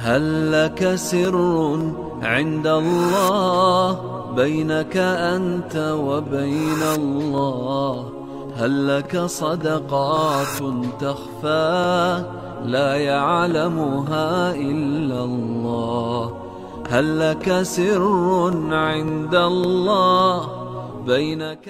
هل لك سر عند الله بينك أنت وبين الله هل لك صدقات تخفى لا يعلمها إلا الله هل لك سر عند الله بينك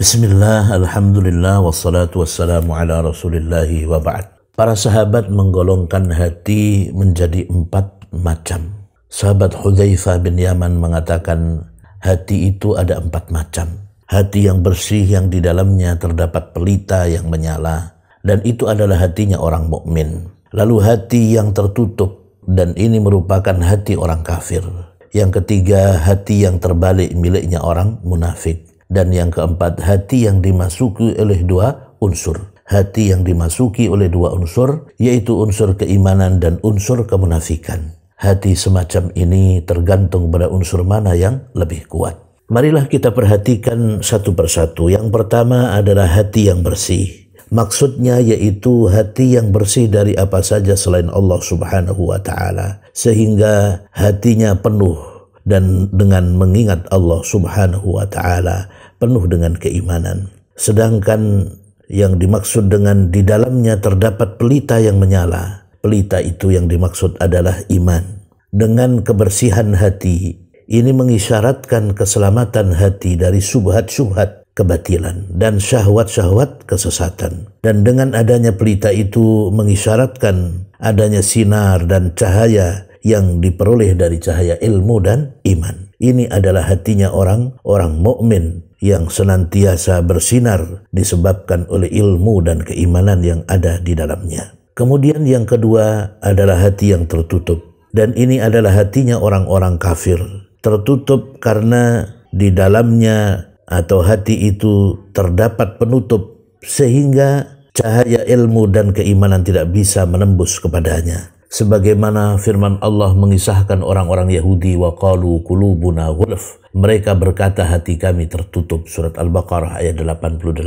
بسم الله الحمد لله والصلاة والسلام على رسول الله وبعد Para sahabat menggolongkan hati menjadi empat macam. Sahabat Hudzaifah bin Yaman mengatakan hati itu ada empat macam. Hati yang bersih yang di dalamnya terdapat pelita yang menyala dan itu adalah hatinya orang mukmin. Lalu hati yang tertutup dan ini merupakan hati orang kafir. Yang ketiga hati yang terbalik miliknya orang munafik dan yang keempat hati yang dimasuki oleh dua unsur hati yang dimasuki oleh dua unsur, yaitu unsur keimanan dan unsur kemunafikan. Hati semacam ini tergantung pada unsur mana yang lebih kuat. Marilah kita perhatikan satu persatu. Yang pertama adalah hati yang bersih. Maksudnya yaitu hati yang bersih dari apa saja selain Allah Subhanahu wa taala sehingga hatinya penuh dan dengan mengingat Allah Subhanahu wa taala penuh dengan keimanan. Sedangkan yang dimaksud dengan di dalamnya terdapat pelita yang menyala. Pelita itu yang dimaksud adalah iman. Dengan kebersihan hati, ini mengisyaratkan keselamatan hati dari subhat-subhat kebatilan dan syahwat-syahwat kesesatan. Dan dengan adanya pelita itu mengisyaratkan adanya sinar dan cahaya yang diperoleh dari cahaya ilmu dan iman. Ini adalah hatinya orang, orang mukmin yang senantiasa bersinar disebabkan oleh ilmu dan keimanan yang ada di dalamnya. Kemudian yang kedua adalah hati yang tertutup dan ini adalah hatinya orang-orang kafir. Tertutup karena di dalamnya atau hati itu terdapat penutup sehingga cahaya ilmu dan keimanan tidak bisa menembus kepadanya sebagaimana firman Allah mengisahkan orang-orang Yahudi wa qalu qulubuna ghulf mereka berkata hati kami tertutup surat Al-Baqarah ayat 88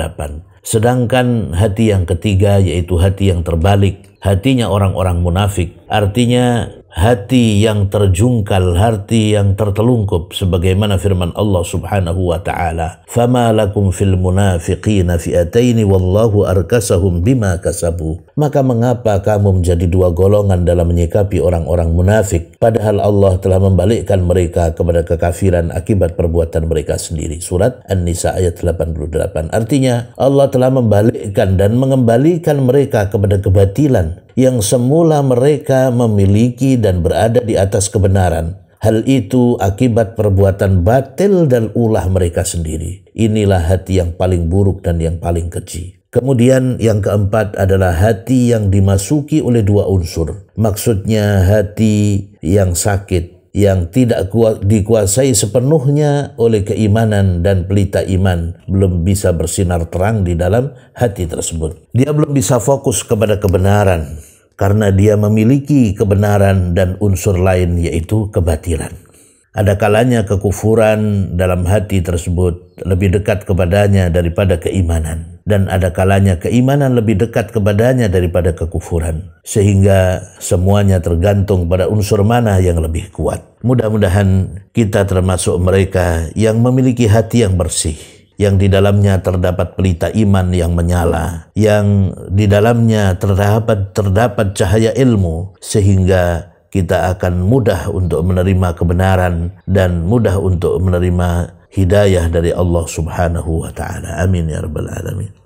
sedangkan hati yang ketiga yaitu hati yang terbalik hatinya orang-orang munafik artinya hati yang terjungkal, hati yang tertelungkup sebagaimana firman Allah Subhanahu wa taala, "Fama lakum fil munafiqina fi'ataini wallahu arkasahum bima kasabu." Maka mengapa kamu menjadi dua golongan dalam menyikapi orang-orang munafik padahal Allah telah membalikkan mereka kepada kekafiran akibat perbuatan mereka sendiri. Surat An-Nisa ayat 88. Artinya Allah telah membalikkan dan mengembalikan mereka kepada kebatilan yang semula mereka memiliki dan berada di atas kebenaran. Hal itu akibat perbuatan batil dan ulah mereka sendiri. Inilah hati yang paling buruk dan yang paling kecil. Kemudian yang keempat adalah hati yang dimasuki oleh dua unsur. Maksudnya hati yang sakit yang tidak dikuasai sepenuhnya oleh keimanan dan pelita iman belum bisa bersinar terang di dalam hati tersebut. Dia belum bisa fokus kepada kebenaran karena dia memiliki kebenaran dan unsur lain yaitu kebatilan. Ada kalanya kekufuran dalam hati tersebut lebih dekat kepadanya daripada keimanan. Dan ada kalanya keimanan lebih dekat kepadanya daripada kekufuran. Sehingga semuanya tergantung pada unsur mana yang lebih kuat. Mudah-mudahan kita termasuk mereka yang memiliki hati yang bersih yang di dalamnya terdapat pelita iman yang menyala, yang di dalamnya terdapat terdapat cahaya ilmu sehingga kita akan mudah untuk menerima kebenaran dan mudah untuk menerima hidayah dari Allah Subhanahu wa taala. Amin ya rabbal alamin.